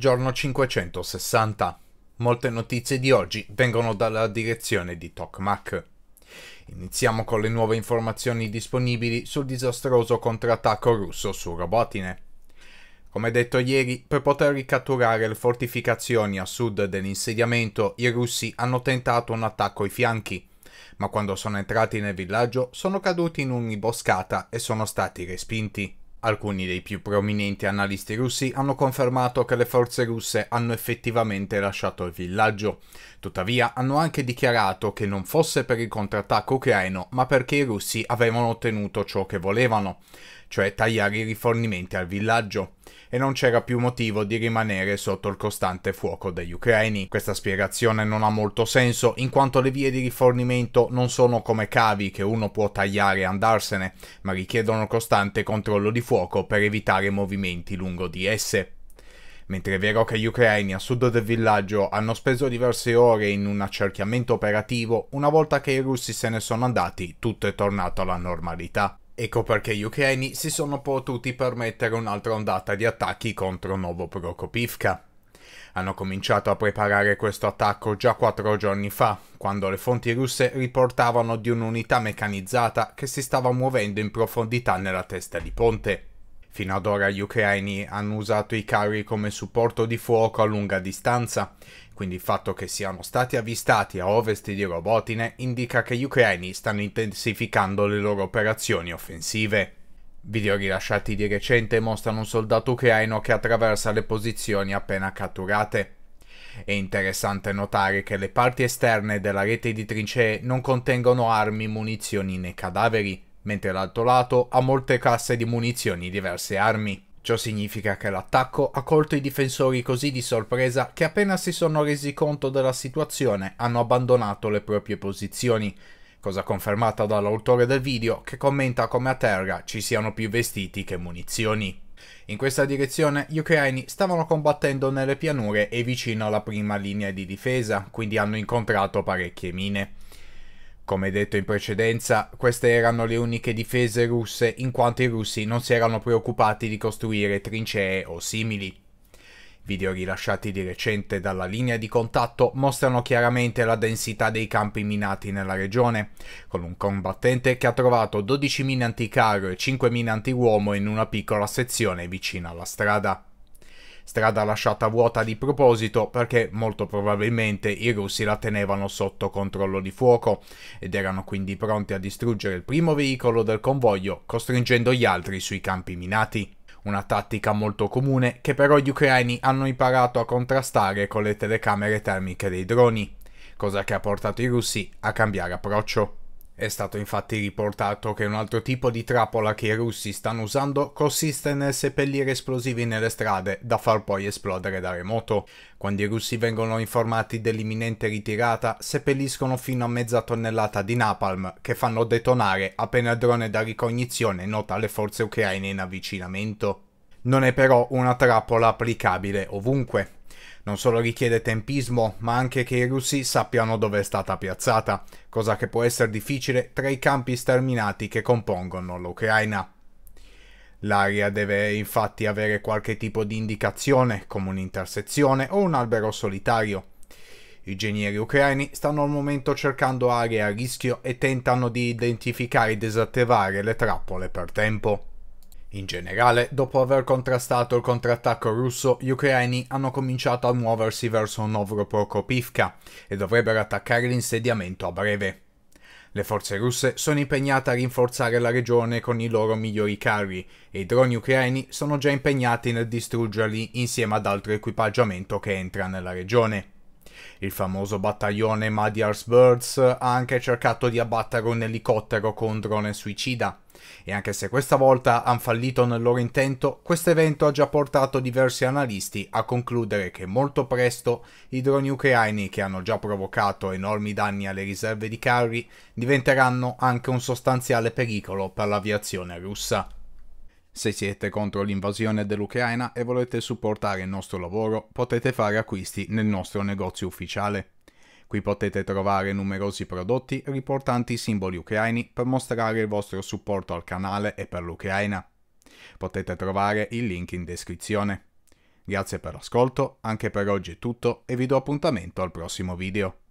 Giorno 560. Molte notizie di oggi vengono dalla direzione di Tokmak. Iniziamo con le nuove informazioni disponibili sul disastroso contrattacco russo su Robotine. Come detto ieri, per poter ricatturare le fortificazioni a sud dell'insediamento, i russi hanno tentato un attacco ai fianchi, ma quando sono entrati nel villaggio sono caduti in un'imboscata e sono stati respinti. Alcuni dei più prominenti analisti russi hanno confermato che le forze russe hanno effettivamente lasciato il villaggio, tuttavia hanno anche dichiarato che non fosse per il contrattacco ucraino ma perché i russi avevano ottenuto ciò che volevano cioè tagliare i rifornimenti al villaggio, e non c'era più motivo di rimanere sotto il costante fuoco degli ucraini. Questa spiegazione non ha molto senso, in quanto le vie di rifornimento non sono come cavi che uno può tagliare e andarsene, ma richiedono costante controllo di fuoco per evitare movimenti lungo di esse. Mentre è vero che gli ucraini a sud del villaggio hanno speso diverse ore in un accerchiamento operativo, una volta che i russi se ne sono andati tutto è tornato alla normalità. Ecco perché gli ucraini si sono potuti permettere un'altra ondata di attacchi contro Novo Prokopivka. Hanno cominciato a preparare questo attacco già quattro giorni fa, quando le fonti russe riportavano di un'unità meccanizzata che si stava muovendo in profondità nella testa di ponte. Fino ad ora gli ucraini hanno usato i carri come supporto di fuoco a lunga distanza, quindi il fatto che siano stati avvistati a ovest di Robotine indica che gli ucraini stanno intensificando le loro operazioni offensive. Video rilasciati di recente mostrano un soldato ucraino che attraversa le posizioni appena catturate. È interessante notare che le parti esterne della rete di trincee non contengono armi, munizioni né cadaveri mentre l'altro lato ha molte casse di munizioni e diverse armi. Ciò significa che l'attacco ha colto i difensori così di sorpresa che appena si sono resi conto della situazione hanno abbandonato le proprie posizioni, cosa confermata dall'autore del video che commenta come a terra ci siano più vestiti che munizioni. In questa direzione gli ucraini stavano combattendo nelle pianure e vicino alla prima linea di difesa, quindi hanno incontrato parecchie mine. Come detto in precedenza, queste erano le uniche difese russe in quanto i russi non si erano preoccupati di costruire trincee o simili. Video rilasciati di recente dalla linea di contatto mostrano chiaramente la densità dei campi minati nella regione, con un combattente che ha trovato 12 mine anticarro e 5 mine antiuomo in una piccola sezione vicino alla strada strada lasciata vuota di proposito perché molto probabilmente i russi la tenevano sotto controllo di fuoco ed erano quindi pronti a distruggere il primo veicolo del convoglio costringendo gli altri sui campi minati. Una tattica molto comune che però gli ucraini hanno imparato a contrastare con le telecamere termiche dei droni, cosa che ha portato i russi a cambiare approccio. È stato infatti riportato che un altro tipo di trappola che i russi stanno usando consiste nel seppellire esplosivi nelle strade da far poi esplodere da remoto. Quando i russi vengono informati dell'imminente ritirata, seppelliscono fino a mezza tonnellata di napalm che fanno detonare appena il drone da ricognizione nota le forze ucraine in avvicinamento. Non è però una trappola applicabile ovunque. Non solo richiede tempismo, ma anche che i russi sappiano dove è stata piazzata, cosa che può essere difficile tra i campi sterminati che compongono l'Ucraina. L'area deve infatti avere qualche tipo di indicazione, come un'intersezione o un albero solitario. I ingegneri ucraini stanno al momento cercando aree a rischio e tentano di identificare e disattivare le trappole per tempo. In generale, dopo aver contrastato il contrattacco russo, gli ucraini hanno cominciato a muoversi verso Novropokopivka e dovrebbero attaccare l'insediamento a breve. Le forze russe sono impegnate a rinforzare la regione con i loro migliori carri e i droni ucraini sono già impegnati nel distruggerli insieme ad altro equipaggiamento che entra nella regione. Il famoso battaglione Madiar's Birds ha anche cercato di abbattere un elicottero con un drone suicida, e anche se questa volta hanno fallito nel loro intento, questo evento ha già portato diversi analisti a concludere che molto presto i droni ucraini che hanno già provocato enormi danni alle riserve di carri diventeranno anche un sostanziale pericolo per l'aviazione russa. Se siete contro l'invasione dell'Ucraina e volete supportare il nostro lavoro, potete fare acquisti nel nostro negozio ufficiale. Qui potete trovare numerosi prodotti riportanti i simboli ucraini per mostrare il vostro supporto al canale e per l'Ucraina. Potete trovare il link in descrizione. Grazie per l'ascolto, anche per oggi è tutto e vi do appuntamento al prossimo video.